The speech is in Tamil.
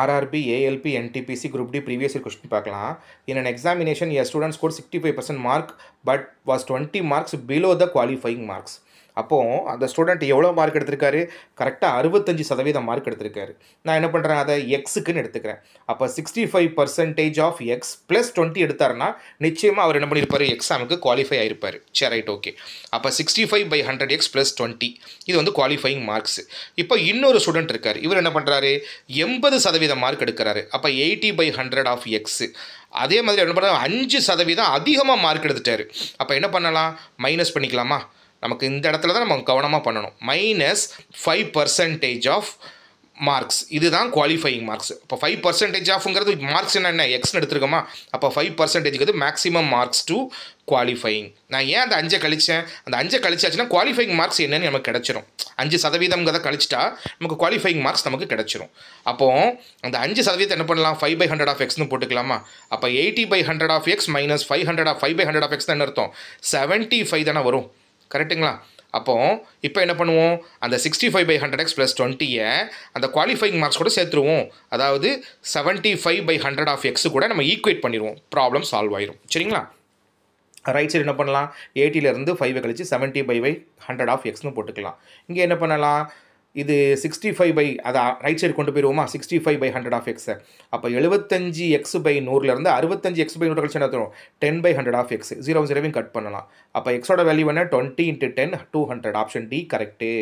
RRB ALP NTPC group D previous year question பார்க்கலாம் in an examination a student score sixty five percent mark but was twenty marks below the qualifying marks அப்போது அந்த ஸ்டூடெண்ட் எவ்வளோ மார்க் எடுத்திருக்காரு கரெக்டாக அறுபத்தஞ்சு சதவீதம் மார்க் எடுத்திருக்காரு நான் என்ன பண்ணுறேன் அதை எக்ஸுக்குன்னு எடுத்துக்கிறேன் அப்போ sixty five percentage of X plus twenty எடுத்தார்னா நிச்சயமாக அவர் என்ன பண்ணியிருப்பார் எக்ஸாமுக்கு குவாலிஃபை ஆகிருப்பார் சரி ரைட் ஓகே அப்போ sixty five by hundred X plus twenty இது வந்து குவாலிஃபைங் மார்க்ஸ் இப்போ இன்னொரு ஸ்டூடெண்ட் இருக்கார் இவர் என்ன பண்ணுறாரு எண்பது சதவீதம் மார்க் எடுக்கிறாரு அப்போ eighty by hundred of X அதே மாதிரி என்ன பண்ணுறாங்க அஞ்சு சதவீதம் அதிகமாக மார்க் எடுத்துட்டார் அப்போ என்ன பண்ணலாம் மைனஸ் பண்ணிக்கலாமா நமக்கு இந்த இடத்துல தான் நம்ம கவனமாக பண்ணணும் minus five percentage of marks இதுதான் குவாலிஃபையிங் மார்க்ஸ் இப்போ ஃபைவ் பர்சன்டேஜ் ஆஃப்ங்கிறது மார்க்ஸ் என்ன எக்ஸ்னு எடுத்துருக்கோமா அப்போ ஃபைவ் பர்சன்டேஜ்க்கு வந்து மேக்ஸிமம் மார்க்ஸ் டு குவாலிஃபையிங் நான் ஏன் அந்த அஞ்சை கழித்தேன் அந்த அஞ்சை கழிச்சாச்சுன்னா குவாலிஃபைங் மார்க்ஸ் என்னென்னு நமக்கு கிடச்சிரும் அஞ்சு சதவீதம்ங்கிறத கழிச்சிட்டா நமக்கு குவாலிஃபைங் மார்க்ஸ் நமக்கு கிடச்சிரும் அப்போது அந்த அஞ்சு சதவீதம் என்ன பண்ணலாம் ஃபைவ் பை ஹண்ட்ரட் ஆஃப் எக்ஸ்னு போட்டுக்கலாமா அப்போ eighty by hundred of X minus five hundred of five by hundred of X தான் அர்த்தம் செவன்ட்டி ஃபைவ் தானே வரும் கரெக்டுங்களா அப்போ இப்போ என்ன பண்ணுவோம் அந்த sixty five by hundred X plus டுவெண்ட்டியை அந்த குவாலிஃபைங் மார்க்ஸ் கூட சேர்த்துருவோம் அதாவது seventy five by hundred of X கூட நம்ம ஈக்குவேட் பண்ணிடுவோம் ப்ராப்ளம் சால்வ் ஆயிரும் சரிங்களா ரைட் சைடு என்ன பண்ணலாம் எயிட்டிலேருந்து ஃபைவை கழிச்சு seventy by by hundred of எக்ஸ்னு போட்டுக்கலாம் இங்கே என்ன பண்ணலாம் இது சிக்ஸ்டி ஃபைவ் பை அதை ரைட் சைடு கொண்டு போயிடுவோமா sixty five by hundred of X அப்போ எழுபத்தஞ்சு எக்ஸ் பை நூறுலேருந்து அறுபத்தஞ்சு எக்ஸ் பை நூறு கழிச்சு என்ன தரும் ten by hundred of X zero ஜீரோவையும் கட் பண்ணலாம் அப்போ எக்ஸோட வேல்யூ என்ன twenty into ten two hundred option D correct